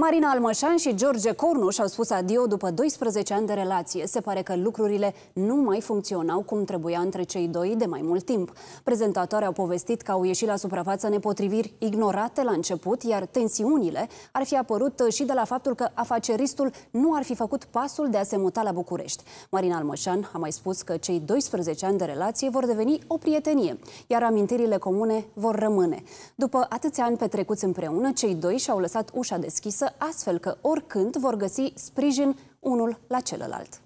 Marina Almășan și George Cornuș au spus adio după 12 ani de relație. Se pare că lucrurile nu mai funcționau cum trebuia între cei doi de mai mult timp. Prezentatoarea au povestit că au ieșit la suprafață nepotriviri ignorate la început, iar tensiunile ar fi apărut și de la faptul că afaceristul nu ar fi făcut pasul de a se muta la București. Marina Almășan a mai spus că cei 12 ani de relație vor deveni o prietenie, iar amintirile comune vor rămâne. După atâția ani petrecuți împreună, cei doi și-au lăsat ușa deschisă astfel că oricând vor găsi sprijin unul la celălalt.